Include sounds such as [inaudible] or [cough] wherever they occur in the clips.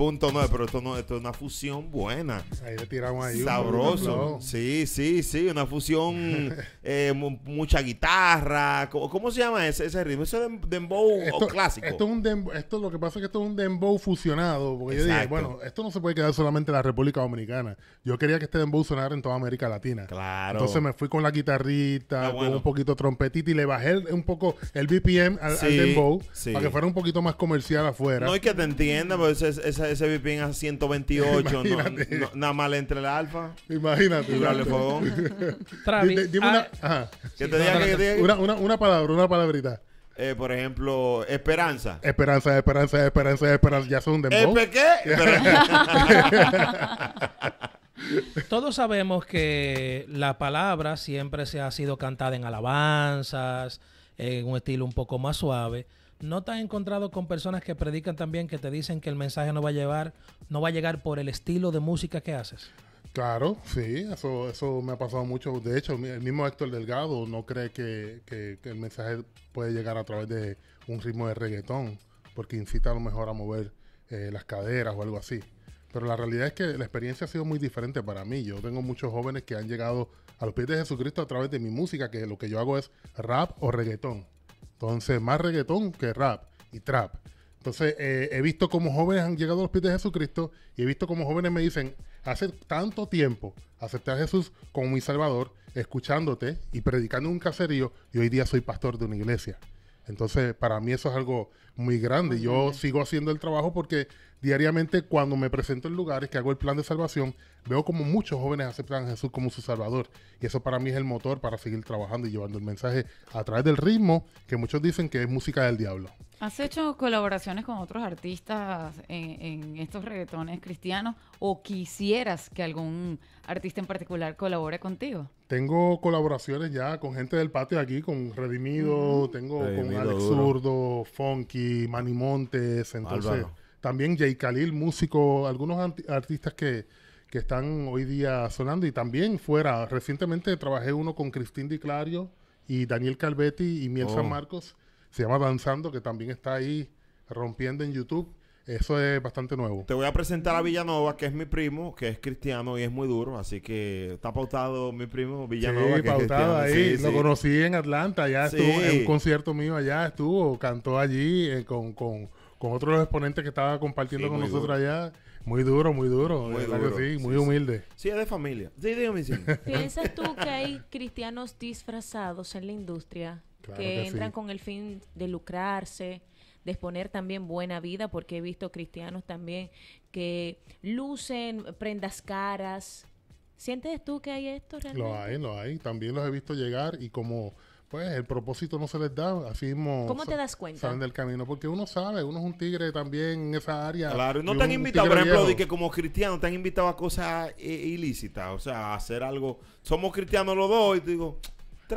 punto nueve, pero esto no, esto es una fusión buena. Ahí le tiramos ahí. Sabroso. sí, sí, sí, una fusión, [laughs] eh, mucha guitarra. ¿Cómo, se llama ese, ese ritmo? ¿Eso es dembow esto, clásico? Esto es un dembow, esto lo que pasa es que esto es un dembow fusionado, porque yo dije, bueno, esto no se puede quedar solamente en la República Dominicana. Yo quería que este dembow sonara en toda América Latina. Claro. Entonces me fui con la guitarrita, con un poquito trompetita y le bajé un poco el BPM al, dembow para que fuera un poquito más comercial afuera. No, hay que te entienda, pero pues, esa, esa, ese VPN a 128, [laughs] no, nada mal entre el alfa. Imagínate. fogón. una, una, palabra, una palabrita. Eh, por ejemplo, Esperanza. Esperanza, Esperanza, Esperanza, Esperanza. Ya son de ¿Espe ¿Eh, qué? [laughs] Todos sabemos que la palabra siempre se ha sido cantada en alabanzas, en un estilo un poco más suave. ¿No te has encontrado con personas que predican también que te dicen que el mensaje no va a llevar, no va a llegar por el estilo de música que haces? Claro, sí, eso, eso me ha pasado mucho. De hecho, el mismo Héctor Delgado no cree que, el mensaje puede llegar a través de un ritmo de reggaetón, porque incita a lo mejor a mover eh, las caderas o algo así. Pero la realidad es que la experiencia ha sido muy diferente para mí. Yo tengo muchos jóvenes que han llegado a los pies de Jesucristo a través de mi música, que lo que yo hago es rap o reggaetón. Entonces, más reggaetón que rap y trap. Entonces, eh, he visto cómo jóvenes han llegado a los pies de Jesucristo y he visto cómo jóvenes me dicen, hace tanto tiempo acepté a Jesús como mi Salvador, escuchándote y predicando un caserío y hoy día soy pastor de una iglesia. Entonces, para mí eso es algo muy grande. Yo sigo haciendo el trabajo porque diariamente cuando me presento en lugares que hago el plan de salvación, veo como muchos jóvenes aceptan a Jesús como su Salvador. Y eso para mí es el motor para seguir trabajando y llevando el mensaje a través del ritmo que muchos dicen que es música del diablo. ¿Has hecho colaboraciones con otros artistas en, estos reggaetones cristianos o quisieras que algún artista en particular colabore contigo? Tengo colaboraciones ya con gente del patio aquí, con Redimido, tengo con Alex Zurdo, Funky, Manny Montes, entonces también Jay Khalil, músico, algunos artistas que, que están hoy día sonando y también fuera. Recientemente trabajé uno con Cristín Di Clario y Daniel Calvetti y Miel San oh. Marcos se llama Danzando, que también está ahí rompiendo en YouTube. Eso es bastante nuevo. Te voy a presentar a Villanova, que es mi primo, que es cristiano y es muy duro, así que está pautado mi primo Villanova. Sí, pautado ahí. Lo conocí en Atlanta, ya estuvo en un concierto mío allá, estuvo, cantó allí eh, con, con, con otros exponentes que estaba compartiendo con nosotros allá. Muy duro, muy duro, muy sí, muy humilde. Sí, es de familia. Sí, dígame, [laughs] ¿Piensas tú que hay cristianos disfrazados en la industria? que, entran con el fin de lucrarse, de exponer también buena vida, porque he visto cristianos también que lucen prendas caras. ¿Sientes tú que hay esto realmente? Lo hay, lo hay. También los he visto llegar y como pues el propósito no se les da, así mismo ¿Cómo te das cuenta? salen del camino, porque uno sabe, uno es un tigre también en esa área. Claro, y no te han invitado, por ejemplo, que como cristiano te han invitado a cosas eh, ilícitas, o sea, a hacer algo, somos cristianos los dos, y te digo,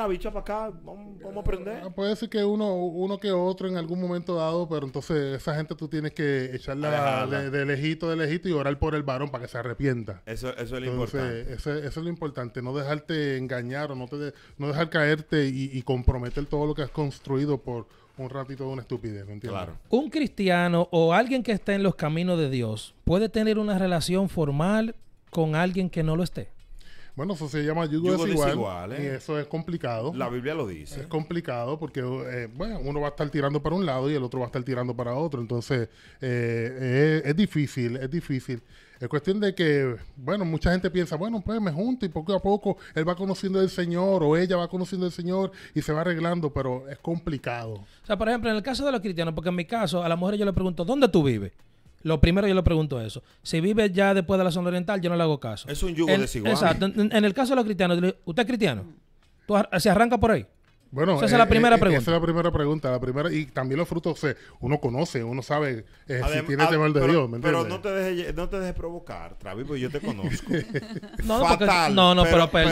bicha para acá, vamos, a aprender. Ah, puede ser que uno, uno que otro en algún momento dado, pero entonces esa gente tú tienes que echarla de, lejito, de lejito y orar por el varón para que se arrepienta. Eso, es lo importante. Eso, es lo importante, no dejarte engañar o no, te no dejar caerte y, comprometer todo lo que has construido por un ratito de una estupidez, entiendes? Claro. Un cristiano o alguien que esté en los caminos de Dios puede tener una relación formal con alguien que no lo esté. Bueno, eso se llama yugo, desigual. Y eh. eso es complicado. La Biblia lo dice. Es complicado porque, eh, uno va a estar tirando para un lado y el otro va a estar tirando para otro. Entonces, eh, es, difícil, es difícil. Es cuestión de que, bueno, mucha gente piensa, bueno, pues me junto y poco a poco él va conociendo al Señor o ella va conociendo al Señor y se va arreglando, pero es complicado. O sea, por ejemplo, en el caso de los cristianos, porque en mi caso, a la mujer yo le pregunto, ¿dónde tú vives? Lo primero yo le pregunto eso. Si vive ya después de la zona oriental, yo no le hago caso. Es un yugo en, desigual. Exacto. En, el caso de los cristianos, ¿usted es cristiano? ¿Tú se arranca por ahí? Bueno, esa es la eh, primera pregunta. Eh, esa es la primera pregunta. La primera, y también los frutos uno conoce, uno sabe eh, si tiene temor de Dios. pero no te dejes provocar, Travis, porque yo te conozco. [laughs] no, no, [laughs] Fatal. no, no, pero, pero,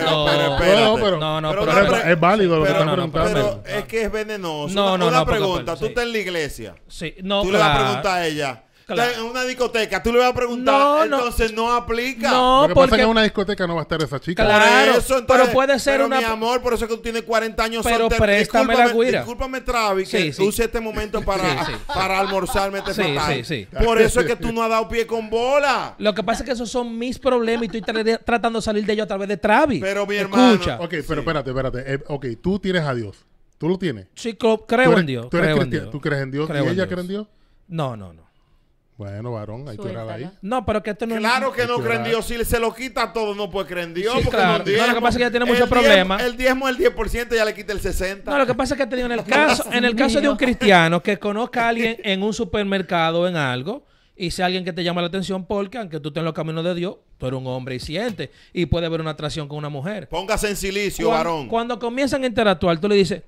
pero, no, pero, es, válido lo que estás preguntando. Pero es que es venenoso. No, una, no, una pregunta. tú estás en la iglesia. Sí, no, Tú le preguntas a ella en una discoteca, tú le vas a preguntar, no, entonces no, no aplica. No, Lo que porque... pasa que en una discoteca no va a estar esa chica. Claro, eso, entonces, pero puede ser pero una... mi amor, por eso que tú tienes 40 años Pero solter... Discúlpame, Travis, que use este momento para, para almorzarme este sí. Por eso es que tú no has dado pie con bola. Lo que pasa es que esos son mis problemas y estoy tratando de salir de ellos a través de Travis. Pero mi hermano... Escucha. Ok, pero espérate, espérate. Eh, ok, tú tienes a Dios. ¿Tú lo tienes? Sí, creo, en Dios. ¿Tú, creo en Dios. crees en Dios? ¿Y ella cree en Dios? No, no, no. Bueno, varón, hay que ahí. No, pero que esto no Claro que no creen Dios. Si se lo quita todo, no puede creer en Dios. lo que pasa es que ya tiene muchos problemas. El diezmo es el 10%, ya le quita el 60%. No, lo que pasa es que te digo, en el [laughs] caso, en el caso de un cristiano que conozca a alguien en un supermercado en algo, y sea alguien que te llama la atención, porque aunque tú estés en los caminos de Dios, tú eres un hombre y siente, y puede haber una atracción con una mujer. Póngase en silicio, varón. Cuando comienzan a interactuar, tú le dices,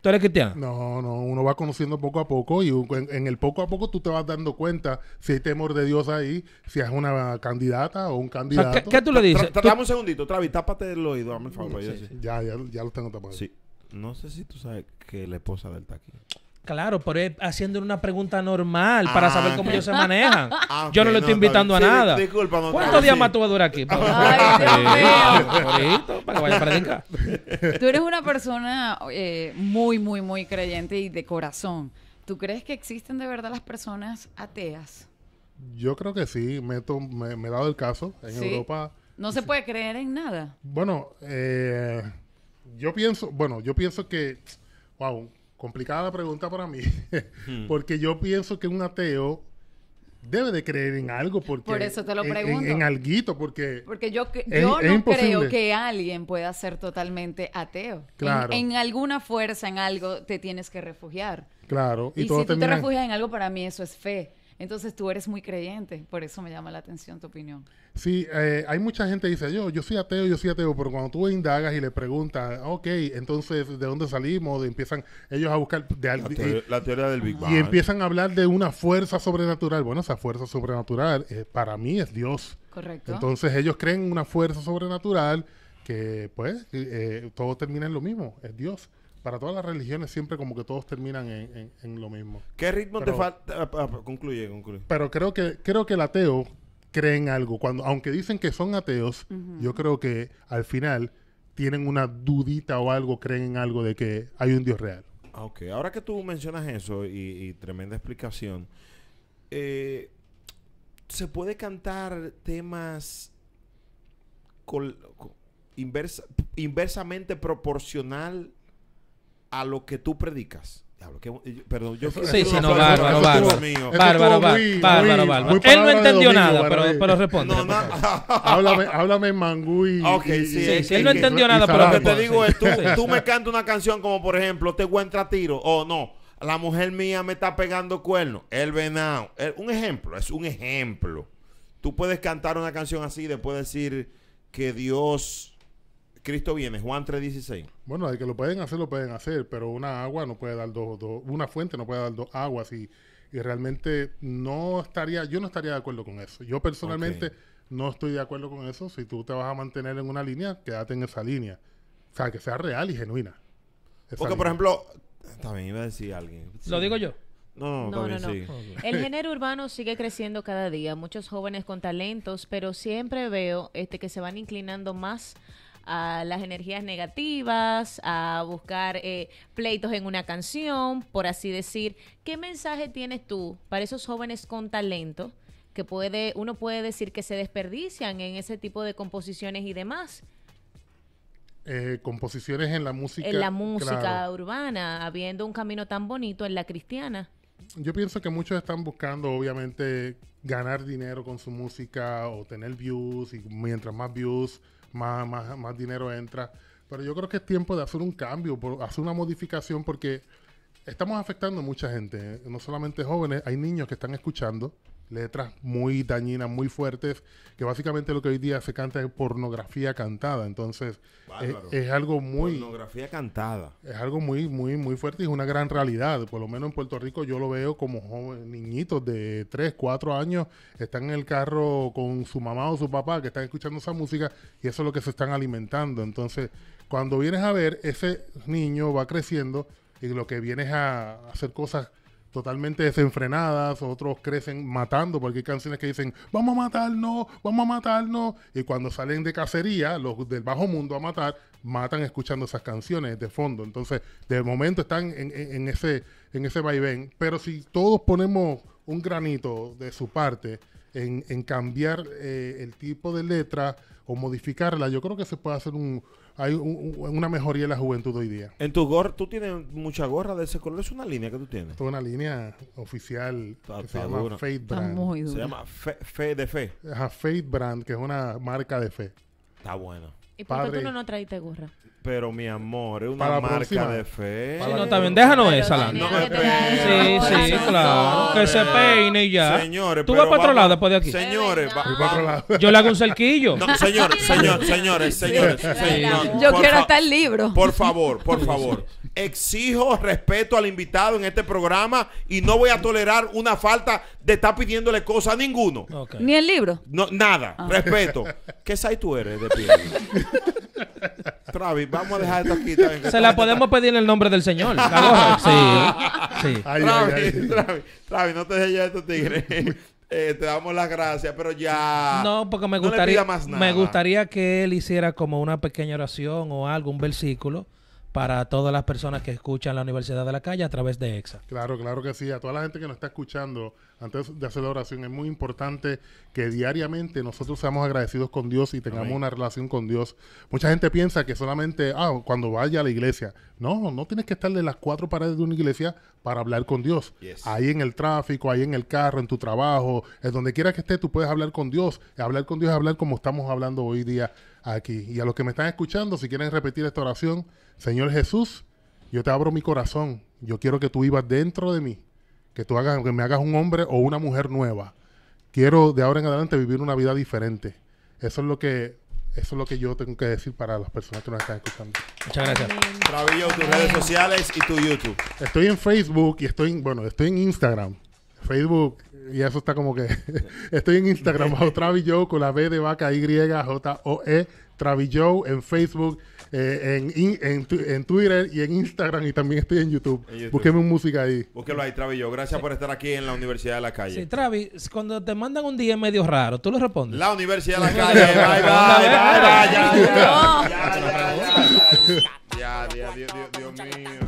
¿Tú eres cristiano? No, no, uno va conociendo poco a poco y en, el poco a poco tú te vas dando cuenta si hay temor de Dios ahí, si es una candidata o un candidato. ¿qué, tú le dices? Tra, dame un segundito, Travis, tápate el oído, dame el favor. Ya, ya, ya lo tengo tapado. Sí. No sé si tú sabes que la esposa del taquín. Claro, pero es haciendo una pregunta normal para ah, saber cómo ellos se manejan. [laughs] Ah, yo no le estoy invitando a nada. ¿Cuántos días más tú vas a durar aquí? Ay, para que vaya para Tú eres una persona eh, muy, muy, muy creyente y de corazón. ¿Tú crees que existen de verdad las personas ateas? Yo creo que sí. Me, he dado el caso. En Europa. No se puede creer en nada. Bueno, eh, yo pienso, bueno, yo pienso que, wow, complicada la pregunta para mí, [laughs] hmm. porque yo pienso que un ateo debe de creer en algo porque por eso te lo pregunto en, alguito porque porque yo, no creo que alguien pueda ser totalmente ateo claro en, alguna fuerza en algo te tienes que refugiar claro y, y si tú te refugias en algo para mí eso es fe entonces tú eres muy creyente, por eso me llama la atención tu opinión. Sí, eh, hay mucha gente que dice, yo, yo soy ateo, yo soy ateo, pero cuando tú indagas y le preguntas, ok, entonces, ¿de dónde salimos? empiezan ellos a buscar... De, la, teoría, la teoría del Big Bang. Y empiezan a hablar de una fuerza sobrenatural. Bueno, esa fuerza sobrenatural eh, para mí es Dios. Correcto. Entonces ellos creen una fuerza sobrenatural que pues eh, todo termina en lo mismo, es Dios para todas las religiones siempre como que todos terminan en, lo mismo. ¿Qué ritmo te falta? Ah, ah, ah, concluye, concluye. Pero creo que, creo que el ateo cree en algo. Cuando, aunque dicen que son ateos, yo creo que al final tienen una dudita o algo, creen en algo de que hay un Dios real. Ok, ahora que tú mencionas eso y, tremenda explicación, eh, ¿se puede cantar temas con inversa, inversamente proporcional a lo que tú predicas. perdón, yo sí, sí, no, bárbaro, bárbaro. Bárbaro, bárbaro, bárbaro. Él no entendió nada, pero, pero eh, responde. [laughs] háblame, háblame mangui. Ok, sí. sí, él no entendió nada, pero lo que te digo es, tú, tú me cantas una canción como, por ejemplo, te encuentras tiro, o no, la mujer mía me está pegando cuerno, el venado. un ejemplo, es un ejemplo. Tú puedes cantar una canción así después decir que Dios Cristo viene, Juan 3.16. Bueno, de que lo pueden hacer, lo pueden hacer, pero una agua no puede dar dos, una fuente no puede dar dos aguas y, realmente no estaría, yo no estaría de acuerdo con eso. Yo personalmente no estoy de acuerdo con eso. Si tú te vas a mantener en una línea, quédate en esa línea. O sea, que sea real y genuina. Porque, por ejemplo, también iba a decir alguien. ¿Lo digo yo? No, no, no, El [laughs] género urbano sigue creciendo cada día. Muchos jóvenes con talentos, pero siempre veo este que se van inclinando más a las energías negativas, a buscar eh, pleitos en una canción, por así decir. ¿Qué mensaje tienes tú para esos jóvenes con talento que puede, uno puede decir que se desperdician en ese tipo de composiciones y demás? Eh, composiciones en la música. En la música urbana, habiendo un camino tan bonito en la cristiana. Yo pienso que muchos están buscando, obviamente, ganar dinero con su música o tener views, y mientras más views, más, más, más dinero entra. Pero yo creo que es tiempo de hacer un cambio, por, hacer una modificación, porque estamos afectando a mucha gente, eh, no solamente jóvenes, hay niños que están escuchando, letras muy dañinas, muy fuertes, que básicamente lo que hoy día se canta es pornografía cantada. Entonces, es, algo muy... Pornografía cantada. Es algo muy, muy, muy fuerte y es una gran realidad. Por lo menos en Puerto Rico yo lo veo como joven, niñitos de 3, 4 años, están en el carro con su mamá o su papá que están escuchando esa música y eso es lo que se están alimentando. Entonces, cuando vienes a ver, ese niño va creciendo y lo que vienes a hacer cosas totalmente desenfrenadas, otros crecen matando, porque hay canciones que dicen, vamos a matarnos, vamos a matarnos, y cuando salen de cacería, los del bajo mundo a matar, matan escuchando esas canciones de fondo. Entonces, de momento están en, en, ese, en ese vaivén, pero si todos ponemos un granito de su parte en, en cambiar eh, el tipo de letra, o modificarla, yo creo que se puede hacer un, hay una mejoría en la juventud hoy día. En tu gorra, tú tienes mucha gorra de ese color, es una línea que tú tienes. Es una línea oficial que se, llama Faith Brand. se llama Fe, de Fe. Ajá, Faith Brand, que es una marca de fe. Está bueno. ¿Y por qué tú no, no traiste gorra? Pero mi amor, es una marca de fe. Sí, no, también déjanos esa, Lando. No me Sí, sí, claro. que se peine y ya. Señores, Tú vas para otro lado después de aquí. Señores, yo le hago un cerquillo. No, señor, señor, señores, señores. yo quiero hasta el libro. Por favor, por favor. Exijo respeto al invitado en este programa y no voy a tolerar una falta de estar pidiéndole cosas a ninguno. Ni el libro. No, nada, ah. respeto. ¿Qué sai tú eres de pie? [laughs] Travis, vamos a dejar esto aquí. También, Se la podemos pedir en el nombre del Señor. La [laughs] sí. sí. Travis, Travis, Travis, no te dejes ya estos tigres. [laughs] Eh, te damos las gracias, pero ya. No, porque me gustaría, no más nada. me gustaría que él hiciera como una pequeña oración o algo, un versículo para todas las personas que escuchan la Universidad de la Calle a través de EXA. Claro, claro que sí. A toda la gente que nos está escuchando, antes de hacer la oración, es muy importante que diariamente nosotros seamos agradecidos con Dios y tengamos una relación con Dios. Mucha gente piensa que solamente, ah, cuando vaya a la iglesia. No, no tienes que estar de las cuatro paredes de una iglesia para hablar con Dios. Ahí en el tráfico, ahí en el carro, en tu trabajo, en donde quiera que estés, tú puedes hablar con Dios. Hablar con Dios es hablar como estamos hablando hoy día aquí. Y a los que me están escuchando, si quieren repetir esta oración, Señor Jesús, yo te abro mi corazón. Yo quiero que tú vivas dentro de mí. Que tú hagas, que me hagas un hombre o una mujer nueva. Quiero de ahora en adelante vivir una vida diferente. Eso es lo que eso es lo que yo tengo que decir para las personas que nos están escuchando. Muchas gracias. Travillo, tus redes sociales y tu YouTube. Estoy en Facebook y estoy en, bueno, estoy en Instagram. Facebook, y eso está como que. [laughs] estoy en Instagram, bajo Travillo con la B de vaca Y, J-O-E Travis Joe en Facebook, eh, en, en, Twitter y en Instagram y también estoy en YouTube. busqueme música ahí. Búsquelo ahí, Travis Gracias por estar aquí en la Universidad de la Calle. Sí, Travis, cuando te mandan un día medio raro, ¿tú lo respondes? La Universidad de la Calle. [laughs] bye, bye, Dios mío.